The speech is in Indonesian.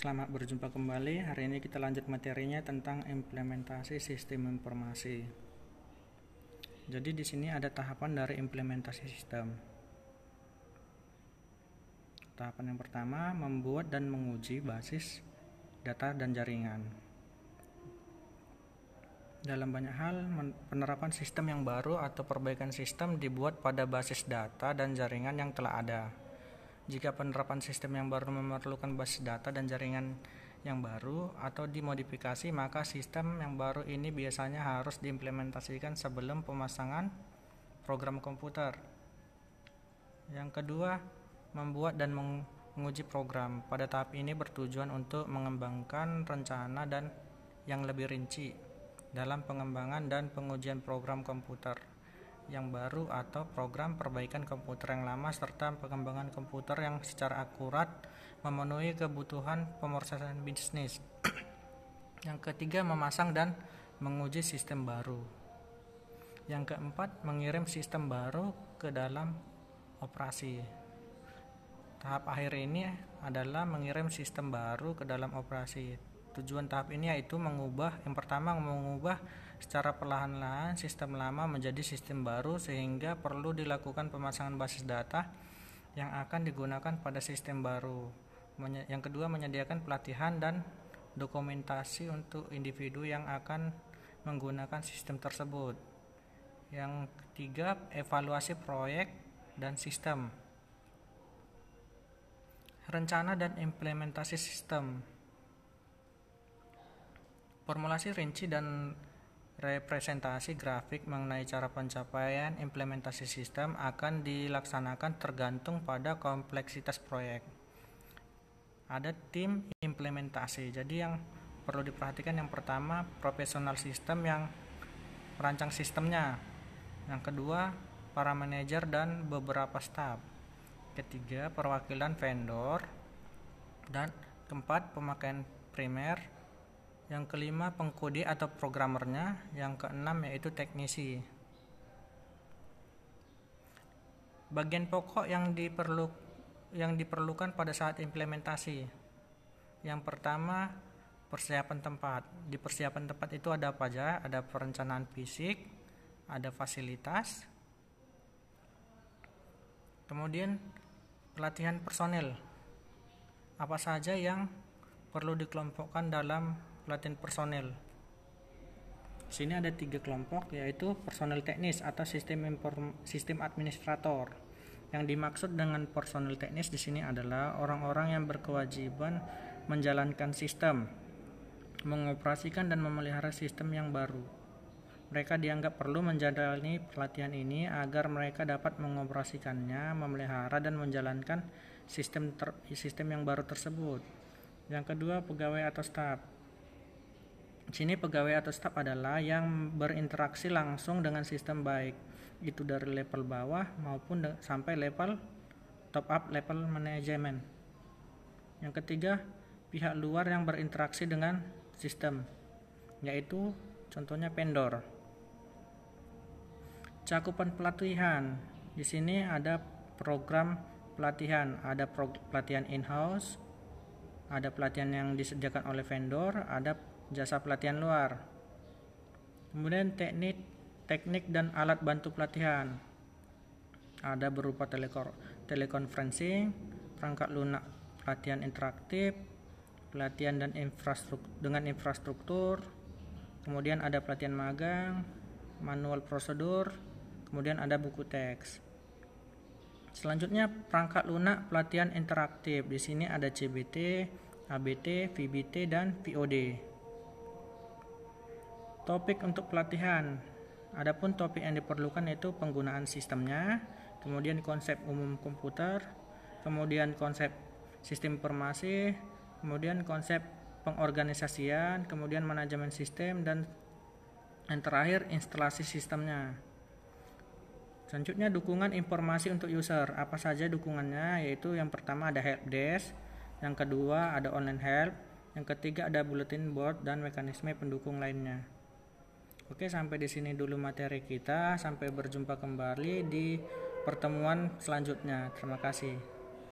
Selamat berjumpa kembali. Hari ini kita lanjut materinya tentang implementasi sistem informasi. Jadi di sini ada tahapan dari implementasi sistem. Tahapan yang pertama membuat dan menguji basis data dan jaringan. Dalam banyak hal, penerapan sistem yang baru atau perbaikan sistem dibuat pada basis data dan jaringan yang telah ada jika penerapan sistem yang baru memerlukan basis data dan jaringan yang baru atau dimodifikasi, maka sistem yang baru ini biasanya harus diimplementasikan sebelum pemasangan program komputer. Yang kedua, membuat dan menguji program. Pada tahap ini bertujuan untuk mengembangkan rencana dan yang lebih rinci dalam pengembangan dan pengujian program komputer yang baru atau program perbaikan komputer yang lama serta pengembangan komputer yang secara akurat memenuhi kebutuhan pemrosesan bisnis. yang ketiga, memasang dan menguji sistem baru. Yang keempat, mengirim sistem baru ke dalam operasi. Tahap akhir ini adalah mengirim sistem baru ke dalam operasi Tujuan tahap ini yaitu mengubah yang pertama mengubah secara perlahan-lahan sistem lama menjadi sistem baru sehingga perlu dilakukan pemasangan basis data yang akan digunakan pada sistem baru. Yang kedua menyediakan pelatihan dan dokumentasi untuk individu yang akan menggunakan sistem tersebut. Yang ketiga evaluasi proyek dan sistem. Rencana dan implementasi sistem Formulasi rinci dan representasi grafik mengenai cara pencapaian implementasi sistem akan dilaksanakan tergantung pada kompleksitas proyek. Ada tim implementasi. Jadi yang perlu diperhatikan yang pertama profesional sistem yang merancang sistemnya. Yang kedua, para manajer dan beberapa staf. Ketiga, perwakilan vendor dan keempat pemakaian primer yang kelima pengkode atau programmernya, yang keenam yaitu teknisi. Bagian pokok yang diperlu yang diperlukan pada saat implementasi. Yang pertama, persiapan tempat. Di persiapan tempat itu ada apa aja? Ada perencanaan fisik, ada fasilitas. Kemudian pelatihan personel. Apa saja yang perlu dikelompokkan dalam pelatihan personel. sini ada tiga kelompok yaitu personel teknis atau sistem inform, sistem administrator. Yang dimaksud dengan personel teknis di sini adalah orang-orang yang berkewajiban menjalankan sistem, mengoperasikan dan memelihara sistem yang baru. Mereka dianggap perlu menjalani pelatihan ini agar mereka dapat mengoperasikannya, memelihara dan menjalankan sistem ter, sistem yang baru tersebut. Yang kedua, pegawai atau staf sini pegawai atau staf adalah yang berinteraksi langsung dengan sistem baik itu dari level bawah maupun sampai level top up level manajemen. Yang ketiga, pihak luar yang berinteraksi dengan sistem yaitu contohnya vendor. Cakupan pelatihan. Di sini ada program pelatihan, ada pro pelatihan in-house, ada pelatihan yang disediakan oleh vendor, ada jasa pelatihan luar. Kemudian teknik teknik dan alat bantu pelatihan. Ada berupa telekor, telekonferensi, perangkat lunak pelatihan interaktif, pelatihan dan infrastruktur dengan infrastruktur. Kemudian ada pelatihan magang, manual prosedur, kemudian ada buku teks. Selanjutnya perangkat lunak pelatihan interaktif. Di sini ada CBT, ABT, VBT dan VOD. Topik untuk pelatihan. Adapun topik yang diperlukan yaitu penggunaan sistemnya, kemudian konsep umum komputer, kemudian konsep sistem informasi, kemudian konsep pengorganisasian, kemudian manajemen sistem dan yang terakhir instalasi sistemnya. Selanjutnya dukungan informasi untuk user. Apa saja dukungannya? Yaitu yang pertama ada help desk, yang kedua ada online help, yang ketiga ada bulletin board dan mekanisme pendukung lainnya. Oke, sampai di sini dulu materi kita. Sampai berjumpa kembali di pertemuan selanjutnya. Terima kasih.